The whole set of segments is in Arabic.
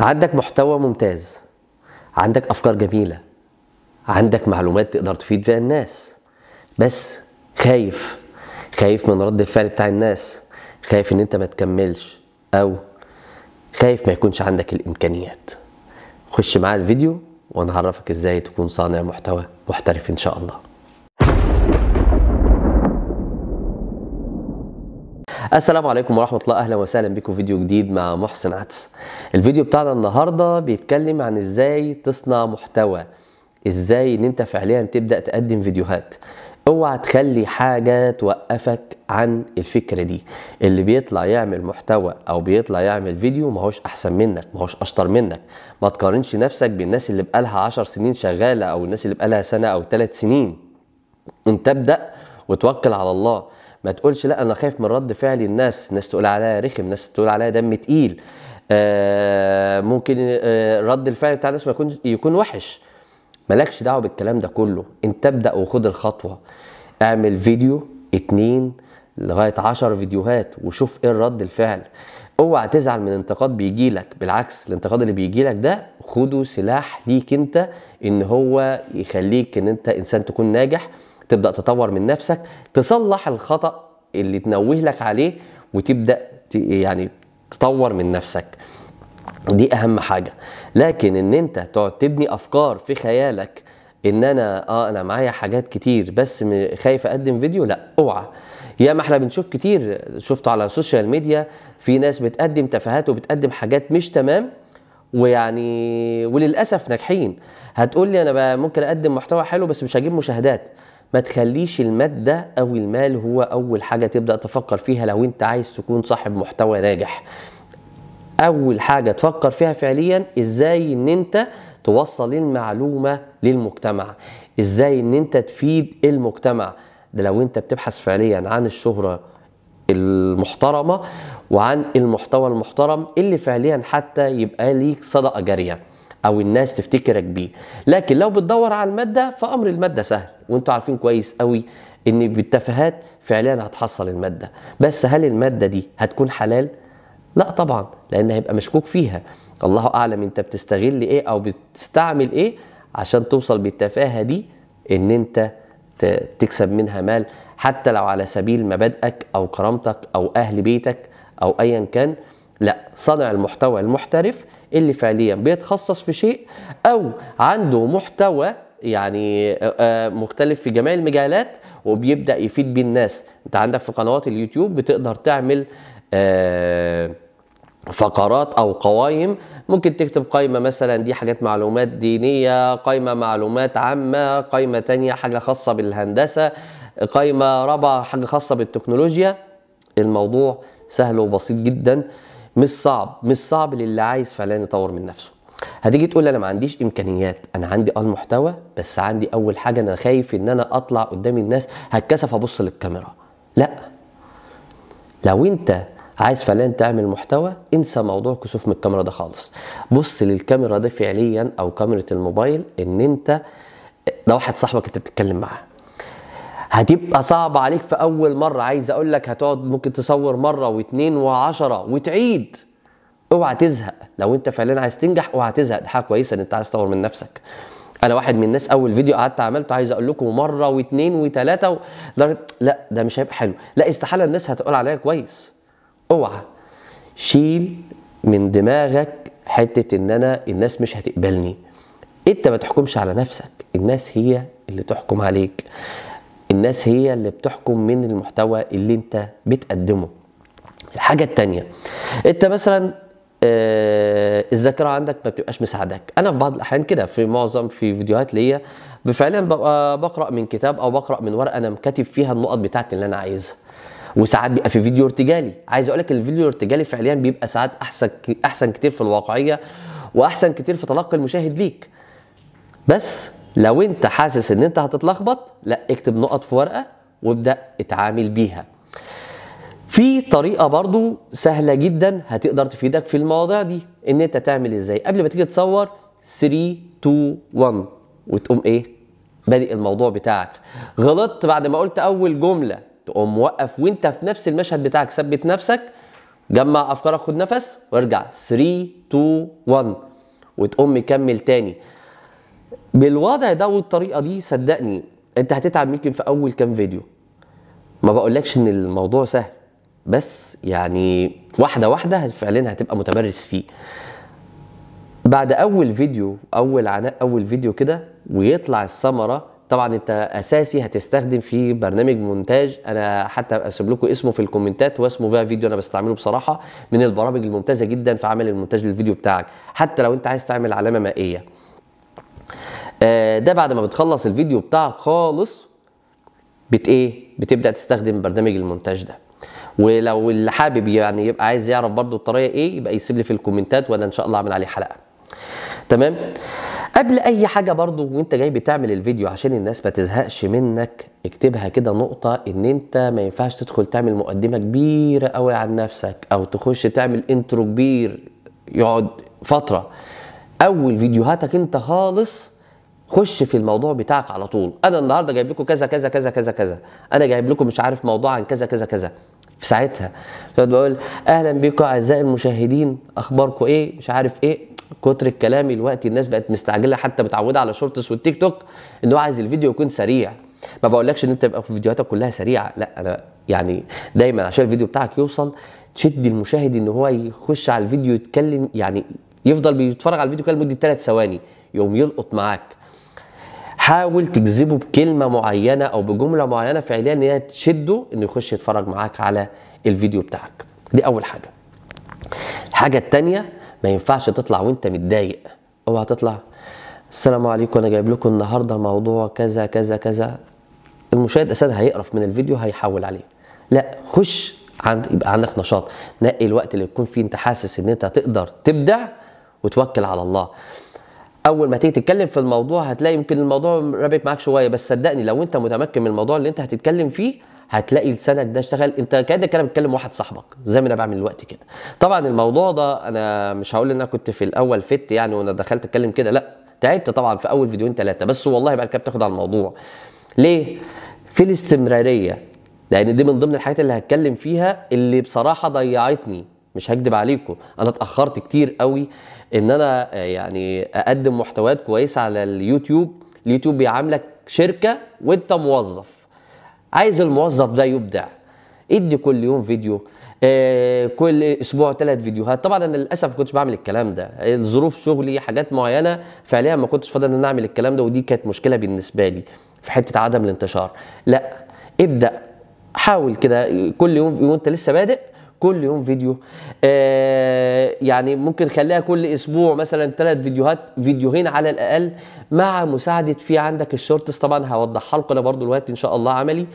عندك محتوى ممتاز عندك افكار جميله عندك معلومات تقدر تفيد بيها الناس بس خايف خايف من رد الفعل بتاع الناس خايف ان انت ما تكملش او خايف ما يكونش عندك الامكانيات خش معايا الفيديو ونعرفك ازاي تكون صانع محتوى محترف ان شاء الله السلام عليكم ورحمة الله أهلا وسهلا بكم في فيديو جديد مع محسن عدس الفيديو بتاعنا النهاردة بيتكلم عن ازاي تصنع محتوى ازاي ان انت فعليا تبدأ تقدم فيديوهات اوعى تخلي حاجة توقفك عن الفكرة دي اللي بيطلع يعمل محتوى او بيطلع يعمل فيديو ما هوش احسن منك ما هوش اشطر منك ما تقارنش نفسك بالناس اللي بقالها عشر سنين شغالة او الناس اللي بقالها سنة او ثلاث سنين انت ابدأ وتوكل على الله ما تقولش لا انا خايف من رد فعل الناس ناس تقول عليا رخم ناس تقول عليا دم تقيل آه ممكن آه رد الفعل بتاع الناس ما يكون يكون وحش مالكش دعوه بالكلام ده كله انت ابدا وخد الخطوه اعمل فيديو اتنين لغايه عشر فيديوهات وشوف ايه الرد الفعل اوعى تزعل من انتقاد بيجي لك بالعكس الانتقاد اللي بيجي لك ده خده سلاح ليك انت ان هو يخليك ان انت انسان تكون ناجح تبدا تطور من نفسك تصلح الخطا اللي تنوه لك عليه وتبدا يعني تطور من نفسك دي اهم حاجه لكن ان انت تقعد تبني افكار في خيالك ان انا اه انا معايا حاجات كتير بس خايف اقدم فيديو لا اوعى يا ما احنا بنشوف كتير شفته على السوشيال ميديا في ناس بتقدم تفاهات وبتقدم حاجات مش تمام ويعني وللاسف ناجحين هتقول لي انا ممكن اقدم محتوى حلو بس مش هجيب مشاهدات ما تخليش المادة أو المال هو أول حاجة تبدأ تفكر فيها لو أنت عايز تكون صاحب محتوى ناجح أول حاجة تفكر فيها فعليا إزاي إن أنت توصل المعلومة للمجتمع إزاي إن أنت تفيد المجتمع ده لو أنت بتبحث فعليا عن الشهرة المحترمة وعن المحتوى المحترم اللي فعليا حتى يبقى ليك صدقة جارية او الناس تفتكرك بيه لكن لو بتدور على الماده فامر الماده سهل وانتوا عارفين كويس قوي ان بالتفاهات فعليا هتحصل الماده بس هل الماده دي هتكون حلال لا طبعا لان هيبقى مشكوك فيها الله اعلم انت بتستغل ايه او بتستعمل ايه عشان توصل بالتفاهه دي ان انت تكسب منها مال حتى لو على سبيل مبادئك او كرامتك او اهل بيتك او ايا كان لا صانع المحتوى المحترف اللي فعليا بيتخصص في شيء او عنده محتوى يعني آه، آه، مختلف في جميع المجالات وبيبدا يفيد بيه الناس انت عندك في قنوات اليوتيوب بتقدر تعمل آه، فقرات او قوائم ممكن تكتب قائمه مثلا دي حاجات معلومات دينيه قائمه معلومات عامه قائمه تانية حاجه خاصه بالهندسه قائمه رابعه حاجه خاصه بالتكنولوجيا الموضوع سهل وبسيط جدا مش صعب مش صعب للي عايز فعلا يطور من نفسه هتيجي تقول انا ما عنديش امكانيات انا عندي اه المحتوى بس عندي اول حاجه انا خايف ان انا اطلع قدام الناس هتكسف ابص للكاميرا لا لو انت عايز فعلا تعمل محتوى انسى موضوع كسوف من الكاميرا ده خالص بص للكاميرا ده فعليا او كاميرا الموبايل ان انت ده واحد صاحبك انت بتتكلم معاه هتبقى صعب عليك في اول مره عايز اقول لك هتقعد ممكن تصور مره واتنين وعشرة وتعيد اوعى تزهق لو انت فعلا عايز تنجح اوعى تزهق ده حاجه كويسه ان انت عايز تطور من نفسك انا واحد من الناس اول فيديو قعدت عملته عايز اقول لكم مره واتنين وتلاته و... لا ده مش هيبقى حلو لا استحاله الناس هتقول عليا كويس اوعى شيل من دماغك حته ان انا الناس مش هتقبلني انت ما تحكمش على نفسك الناس هي اللي تحكم عليك الناس هي اللي بتحكم من المحتوى اللي انت بتقدمه الحاجة التانية انت مثلا آه الذاكره عندك ما بتبقاش مساعدك انا في بعض الاحيان كده في معظم في فيديوهات ليا فعلا ببقى بقرا من كتاب او بقرا من ورقه انا مكتب فيها النقط بتاعتي اللي انا عايزها وساعات بيبقى في فيديو ارتجالي عايز اقول لك الفيديو الارتجالي فعليا بيبقى ساعات احسن احسن كتير في الواقعيه واحسن كتير في تلقي المشاهد ليك بس لو انت حاسس ان انت هتتلخبط لا اكتب نقط في ورقه وابدا اتعامل بيها في طريقه برضو سهله جدا هتقدر تفيدك في المواضيع دي ان انت تعمل ازاي قبل ما تيجي تصور 3 2 1 وتقوم ايه بادئ الموضوع بتاعك غلطت بعد ما قلت اول جمله تقوم وقف وانت في نفس المشهد بتاعك ثبت نفسك جمع افكارك خد نفس وارجع 3 2 1 وتقوم مكمل تاني بالوضع ده والطريقه دي صدقني انت هتتعب يمكن في اول كام فيديو ما بقولكش ان الموضوع سهل بس يعني واحده واحده فعلا هتبقى متمرس فيه بعد اول فيديو اول عناء اول فيديو كده ويطلع الثمره طبعا انت اساسي هتستخدم في برنامج مونتاج انا حتى اسيب لكم اسمه في الكومنتات واسمه فيها فيديو انا بستعمله بصراحه من البرامج الممتازه جدا في عمل المونتاج للفيديو بتاعك حتى لو انت عايز تعمل علامه مائيه آه، ده بعد ما بتخلص الفيديو بتاعك خالص بت ايه بتبدا تستخدم برنامج المونتاج ده ولو اللي حابب يعني يبقى عايز يعرف برضو الطريقه ايه يبقى يسيب لي في الكومنتات وانا ان شاء الله اعمل عليه حلقه تمام قبل اي حاجه برضو وانت جاي بتعمل الفيديو عشان الناس ما تزهقش منك اكتبها كده نقطه ان انت ما ينفعش تدخل تعمل مقدمه كبيره قوي عن نفسك او تخش تعمل انترو كبير يقعد فتره اول فيديوهاتك انت خالص خش في الموضوع بتاعك على طول انا النهارده جايب لكم كذا كذا كذا كذا كذا انا جايب لكم مش عارف موضوع عن كذا كذا كذا في ساعتها فبقول اهلا بكم اعزائي المشاهدين اخباركم ايه مش عارف ايه كتر الكلام الوقت الناس بقت مستعجله حتى متعوده على شورتس والتيك توك ان هو عايز الفيديو يكون سريع ما بقولكش ان انت تبقى في فيديوهاتك كلها سريعه لا انا يعني دايما عشان الفيديو بتاعك يوصل تشد المشاهد ان هو يخش على الفيديو يتكلم يعني يفضل بيتفرج على الفيديو كده لمده 3 ثواني يقوم يلقط معاك حاول تجذبه بكلمه معينه او بجمله معينه فعليا ان هي تشده انه يخش يتفرج معاك على الفيديو بتاعك دي اول حاجه الحاجه الثانيه ما ينفعش تطلع وانت متضايق اوعى تطلع السلام عليكم انا جايب لكم النهارده موضوع كذا كذا كذا المشاهد اساسا هيقرف من الفيديو هيحول عليه لا خش عند يبقى عندك نشاط نقي الوقت اللي تكون فيه انت حاسس ان انت تقدر تبدع وتوكل على الله اول ما تيجي تتكلم في الموضوع هتلاقي يمكن الموضوع رابك معاك شويه بس صدقني لو انت متمكن من الموضوع اللي انت هتتكلم فيه هتلاقي لسانك ده اشتغل انت كانك كده بتكلم واحد صاحبك زي ما انا بعمل دلوقتي كده طبعا الموضوع ده انا مش هقول ان انا كنت في الاول فت يعني وانا دخلت اتكلم كده لا تعبت طبعا في اول فيديوين ثلاثه بس والله بقى بتاخد على الموضوع ليه في الاستمراريه لان دي من ضمن الحاجات اللي هتكلم فيها اللي بصراحه ضيعتني مش هكدب عليكم انا اتاخرت كتير قوي ان انا آه، يعني اقدم محتويات كويسه على اليوتيوب اليوتيوب بيعاملك شركه وانت موظف عايز الموظف ده يبدع ادي كل يوم فيديو آه كل اسبوع ثلاث فيديوهات طبعا انا للاسف ما كنتش بعمل الكلام ده الظروف شغلي حاجات معينه فعليا ما كنتش فاضي ان انا اعمل الكلام ده ودي كانت مشكله بالنسبه لي في حته عدم الانتشار لا ابدا حاول كده كل يوم وانت لسه بادئ كل يوم فيديو آه يعني ممكن خليها كل اسبوع مثلا ثلاث فيديوهات فيديوهين على الاقل مع مساعده في عندك الشورتس طبعا هوضحها لكم انا برضو دلوقتي ان شاء الله عملي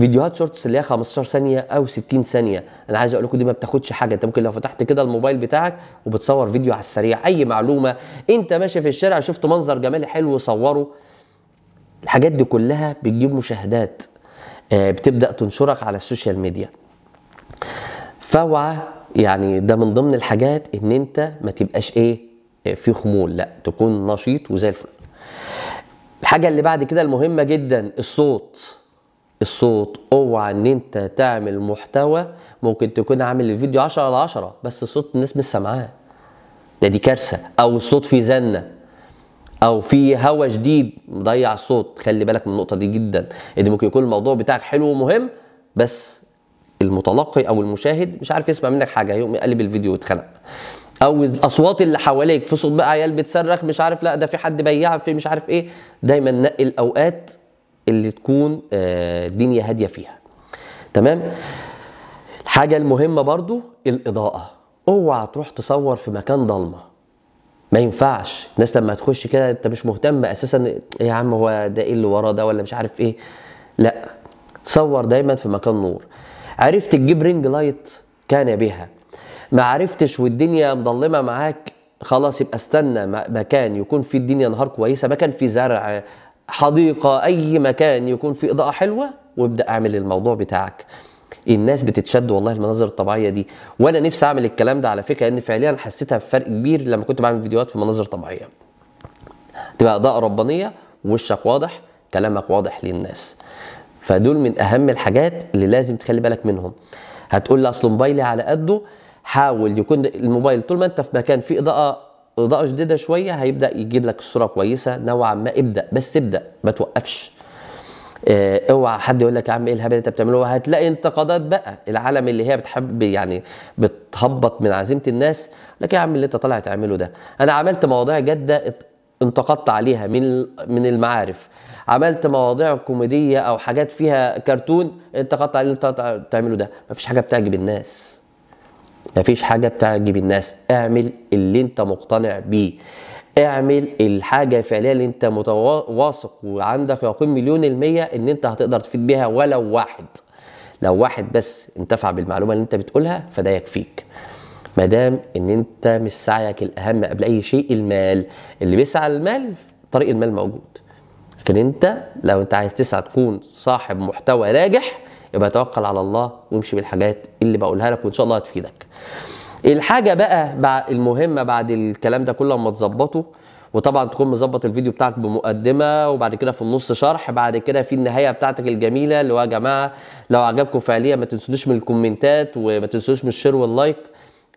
فيديوهات شورتس اللي هي 15 ثانيه او 60 ثانيه انا عايز اقول لكم دي ما بتاخدش حاجه انت ممكن لو فتحت كده الموبايل بتاعك وبتصور فيديو على السريع اي معلومه انت ماشي في الشارع شفت منظر جمالي حلو صوره الحاجات دي كلها بتجيب مشاهدات آه، بتبدا تنشرك على السوشيال ميديا فاوعى يعني ده من ضمن الحاجات ان انت ما تبقاش ايه في خمول لا تكون نشيط وزي الفل الحاجه اللي بعد كده المهمه جدا الصوت الصوت اوعى ان انت تعمل محتوى ممكن تكون عامل الفيديو 10 على 10 بس صوت الناس مش سامعاه ده دي كارثه او الصوت فيه زنه او في هوا شديد مضيع الصوت خلي بالك من النقطه دي جدا ان ممكن يكون الموضوع بتاعك حلو ومهم بس المتلقي او المشاهد مش عارف يسمع منك حاجه هيقوم يقلب الفيديو ويتخنق او الاصوات اللي حواليك في صوت بقى عيال بتصرخ مش عارف لا ده في حد بياع في مش عارف ايه دايما نقي الاوقات اللي تكون الدنيا آه، هاديه فيها تمام الحاجه المهمه برضو الاضاءه اوعى تروح تصور في مكان ضلمه ما ينفعش الناس لما تخش كده انت مش مهتم اساسا يا عم هو ده ايه اللي وراه ده ولا مش عارف ايه لا صور دايما في مكان نور عرفت تجيب رينج لايت كان بها ما عرفتش والدنيا مضلمه معاك خلاص يبقى استنى مكان يكون في الدنيا نهار كويسه مكان في زرع حديقه اي مكان يكون في اضاءه حلوه وابدا اعمل الموضوع بتاعك الناس بتتشد والله المناظر الطبيعيه دي وانا نفسي اعمل الكلام ده على فكره لان فعليا حسيتها بفرق كبير لما كنت بعمل فيديوهات في مناظر طبيعيه تبقى اضاءه ربانيه وشك واضح كلامك واضح للناس فدول من اهم الحاجات اللي لازم تخلي بالك منهم هتقول لي اصل موبايلي على قده حاول يكون الموبايل طول ما انت في مكان فيه اضاءه اضاءه شديده شويه هيبدا يجيب لك الصوره كويسه نوعا ما ابدا بس ابدا ما توقفش اه اوعى حد يقول لك يا عم ايه الهبل اللي انت بتعمله هتلاقي انتقادات بقى العالم اللي هي بتحب يعني بتهبط من عزيمه الناس لك يا عم اللي انت طالع تعمله ده انا عملت مواضيع جاده انتقدت عليها من من المعارف عملت مواضيع كوميديه او حاجات فيها كرتون انتقدت عليه اللي بتعمله ده مفيش حاجه بتعجب الناس مفيش حاجه بتعجب الناس اعمل اللي انت مقتنع بيه اعمل الحاجة الفعلية اللي انت واثق وعندك يقين مليون المية ان انت هتقدر تفيد بيها ولو واحد لو واحد بس انتفع بالمعلومة اللي انت بتقولها فده يكفيك ما دام ان انت مش سعيك الاهم قبل اي شيء المال اللي بيسعى المال طريق المال موجود لكن انت لو انت عايز تسعى تكون صاحب محتوى ناجح يبقى توكل على الله وامشي بالحاجات اللي بقولها لك وان شاء الله هتفيدك الحاجه بقى المهمه بعد الكلام ده كله ما تظبطه وطبعا تكون مظبط الفيديو بتاعك بمقدمه وبعد كده في النص شرح بعد كده في النهايه بتاعتك الجميله اللي هو يا جماعه لو عجبكم فعليا ما تنسوش من الكومنتات وما تنسوش من الشير واللايك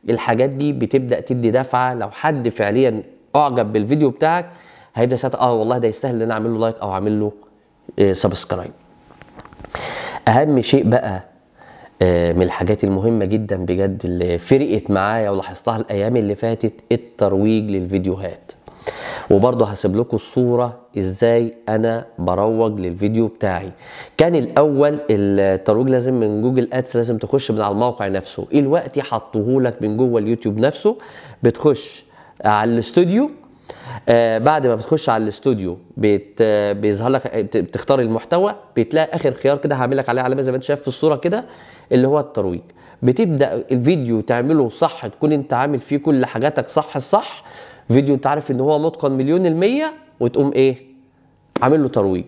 الحاجات دي بتبدا تدي دفعه لو حد فعليا اعجب بالفيديو بتاعك هيبدا ساعتها اه والله ده يستاهل ان انا اعمل له لايك او اعمل له سبسكرايب آه اهم شيء بقى آه من الحاجات المهمه جدا بجد اللي فرقت معايا ولاحظتها الايام اللي فاتت الترويج للفيديوهات وبرضه هسيب لكم الصوره ازاي انا بروج للفيديو بتاعي كان الاول الترويج لازم من جوجل ادس لازم تخش من على الموقع نفسه دلوقتي حطوه لك من جوه اليوتيوب نفسه بتخش على الاستوديو آه بعد ما بتخش على الاستوديو بت آه بيظهر لك بتختار المحتوى بتلاقي اخر خيار كده هعمل لك عليه علامه زي ما انت شايف في الصوره كده اللي هو الترويج بتبدا الفيديو تعمله صح تكون انت عامل فيه كل حاجاتك صح الصح فيديو انت عارف ان هو متقن مليون المية وتقوم ايه عامل له ترويج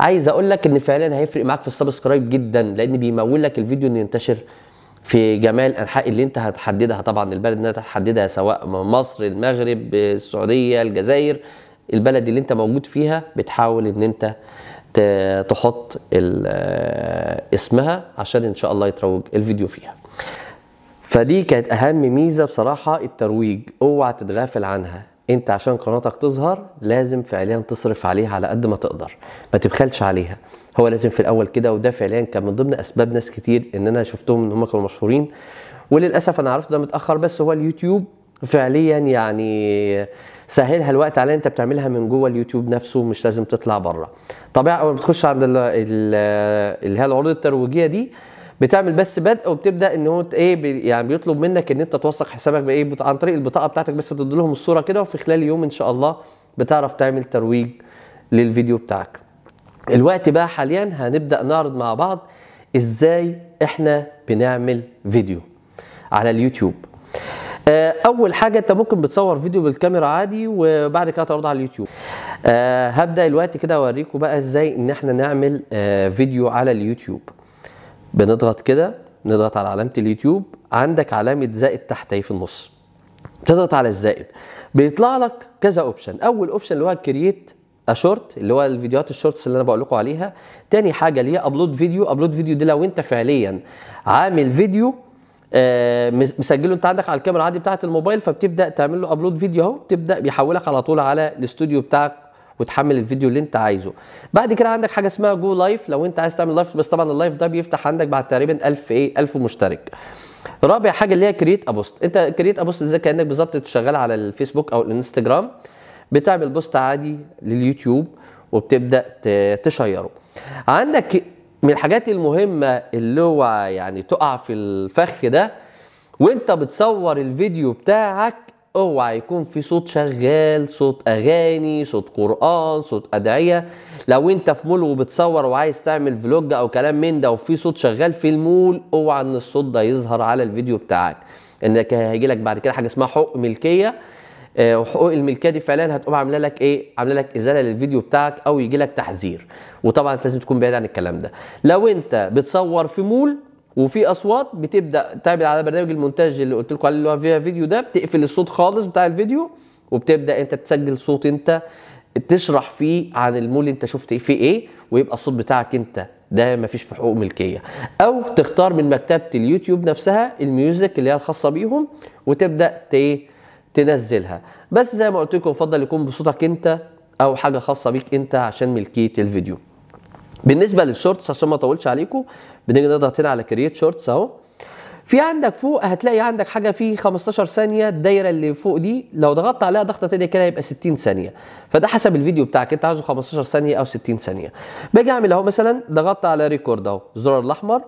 عايز اقول لك ان فعلا هيفرق معاك في السبسكرايب جدا لان بيمول لك الفيديو انه ينتشر في جمال انحاء اللي انت هتحددها طبعا البلد اللي انت هتحددها سواء مصر المغرب السعوديه الجزائر البلد اللي انت موجود فيها بتحاول ان انت تحط آه، اسمها عشان ان شاء الله يتروج الفيديو فيها فدي كانت اهم ميزه بصراحه الترويج اوعى تتغافل عنها انت عشان قناتك تظهر لازم فعليا تصرف عليها على قد ما تقدر ما تبخلش عليها هو لازم في الاول كده وده فعليا كان من ضمن اسباب ناس كتير ان انا شفتهم ان هم كانوا مشهورين وللاسف انا عرفت ده متاخر بس هو اليوتيوب فعليا يعني سهلها الوقت على انت بتعملها من جوه اليوتيوب نفسه مش لازم تطلع بره طبيعي اول ما بتخش عند اللي هي العروض الترويجيه دي بتعمل بس بدء وبتبدا ان هو ايه بي يعني بيطلب منك ان انت توثق حسابك بايه عن طريق البطاقه بتاعتك بس تدي لهم الصوره كده وفي خلال يوم ان شاء الله بتعرف تعمل ترويج للفيديو بتاعك الوقت بقى حاليا هنبدا نعرض مع بعض ازاي احنا بنعمل فيديو على اليوتيوب آه، اول حاجه انت ممكن بتصور فيديو بالكاميرا عادي وبعد كده تعرضه على اليوتيوب آه، هبدا الوقت كده اوريكم بقى ازاي ان احنا نعمل آه، فيديو على اليوتيوب بنضغط كده نضغط على علامه اليوتيوب عندك علامه زائد تحت في النص تضغط على الزائد بيطلع لك كذا اوبشن اول اوبشن اللي هو كرييت اشورت اللي هو الفيديوهات الشورتس اللي انا بقول لكم عليها تاني حاجه اللي هي ابلود فيديو ابلود فيديو دي لو انت فعليا عامل فيديو آه، مسجله انت عندك على الكاميرا عادي بتاعه الموبايل فبتبدا تعمل له ابلود فيديو اهو تبدا بيحولك على طول على الاستوديو بتاعك وتحمل الفيديو اللي انت عايزه بعد كده عندك حاجه اسمها جو لايف لو انت عايز تعمل لايف بس طبعا اللايف ده بيفتح عندك بعد تقريبا 1000 ايه 1000 مشترك رابع حاجه اللي هي كرييت ابوست انت كرييت ابوست ازاي كانك بالظبط شغال على الفيسبوك او الانستجرام بتعمل بوست عادي لليوتيوب وبتبدا تشيره عندك من الحاجات المهمه اللي هو يعني تقع في الفخ ده وانت بتصور الفيديو بتاعك اوعى يكون في صوت شغال صوت اغاني صوت قران صوت ادعيه لو انت في مول وبتصور وعايز تعمل فلوج او كلام من ده وفي صوت شغال في المول اوعى ان الصوت ده يظهر على الفيديو بتاعك انك هيجي لك بعد كده حاجه اسمها حقوق ملكيه وحقوق آه، الملكيه دي فعلا هتقوم عامله لك ايه عامله لك ازاله للفيديو بتاعك او يجي لك تحذير وطبعا لازم تكون بعيد عن الكلام ده لو انت بتصور في مول وفي اصوات بتبدا تعمل على برنامج المونتاج اللي قلت لكم عليه اللي هو فيها فيديو ده بتقفل الصوت خالص بتاع الفيديو وبتبدا انت تسجل صوت انت تشرح فيه عن المول اللي انت شفت فيه ايه ويبقى الصوت بتاعك انت ده مفيش في حقوق ملكيه او تختار من مكتبه اليوتيوب نفسها الميوزك اللي هي الخاصه بيهم وتبدا إيه، تنزلها بس زي ما قلت لكم يفضل يكون بصوتك انت او حاجه خاصه بيك انت عشان ملكيه الفيديو بالنسبه للشورتس عشان ما اطولش عليكم بنيجي نضغط هنا على كرييت شورتس اهو في عندك فوق هتلاقي عندك حاجه في 15 ثانيه الدايره اللي فوق دي لو ضغطت عليها ضغطه تانيه كده هيبقى 60 ثانيه فده حسب الفيديو بتاعك انت عايزه 15 ثانيه او 60 ثانيه باجي اعمل اهو مثلا ضغطت على ريكورد اهو الزرار الاحمر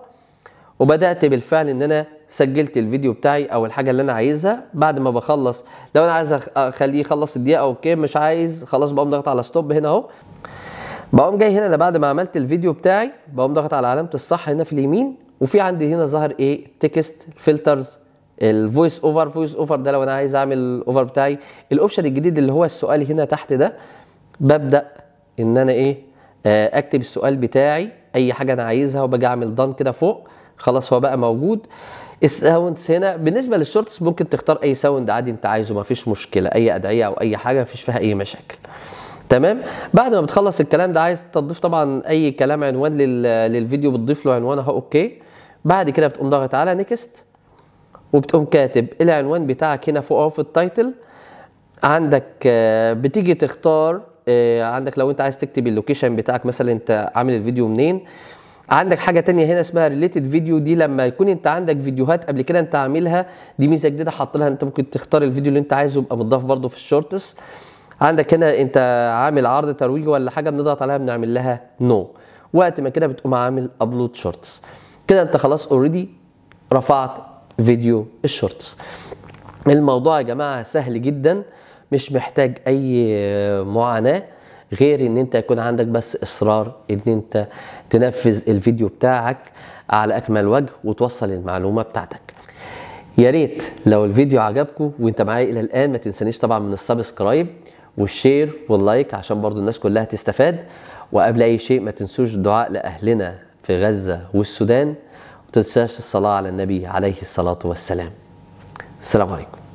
وبدات بالفعل ان انا سجلت الفيديو بتاعي او الحاجه اللي انا عايزها بعد ما بخلص لو انا عايز اخليه يخلص الدقيقه اوكي مش عايز خلاص بقوم ضغط على ستوب هنا اهو بقوم جاي هنا لبعد بعد ما عملت الفيديو بتاعي بقوم ضغط على علامه الصح هنا في اليمين وفي عندي هنا ظهر ايه تكست فلترز الفويس اوفر فويس اوفر ده لو انا عايز اعمل الاوفر بتاعي الاوبشن الجديد اللي هو السؤال هنا تحت ده ببدا ان انا ايه آه اكتب السؤال بتاعي اي حاجه انا عايزها وباجي اعمل دان كده فوق خلاص هو بقى موجود الساوندز هنا بالنسبه للشورتس ممكن تختار اي ساوند عادي انت عايزه ما فيش مشكله اي ادعيه او اي حاجه ما فيش فيها اي مشاكل تمام بعد ما بتخلص الكلام ده عايز تضيف طبعا اي كلام عنوان للفيديو بتضيف له عنوان اهو اوكي بعد كده بتقوم ضاغط على نيكست وبتقوم كاتب العنوان بتاعك هنا فوق في التايتل عندك آه، بتيجي تختار آه، عندك لو انت عايز تكتب اللوكيشن بتاعك مثلا انت عامل الفيديو منين عندك حاجه تانية هنا اسمها ريليتد فيديو دي لما يكون انت عندك فيديوهات قبل كده انت عاملها دي ميزه جديده حاط لها انت ممكن تختار الفيديو اللي انت عايزه يبقى متضاف برده في الشورتس عندك هنا انت عامل عرض ترويجي ولا حاجه بنضغط عليها بنعمل لها نو no. وقت ما كده بتقوم عامل ابلود شورتس كده انت خلاص اوريدي رفعت فيديو الشورتس الموضوع يا جماعه سهل جدا مش محتاج اي معاناه غير ان انت يكون عندك بس اصرار ان انت تنفذ الفيديو بتاعك على اكمل وجه وتوصل المعلومه بتاعتك يا ريت لو الفيديو عجبكم وانت معايا الى الان ما تنسانيش طبعا من السبسكرايب والشير واللايك عشان برضو الناس كلها تستفاد وقبل اي شيء ما تنسوش الدعاء لاهلنا في غزه والسودان وتنساش الصلاه على النبي عليه الصلاه والسلام السلام عليكم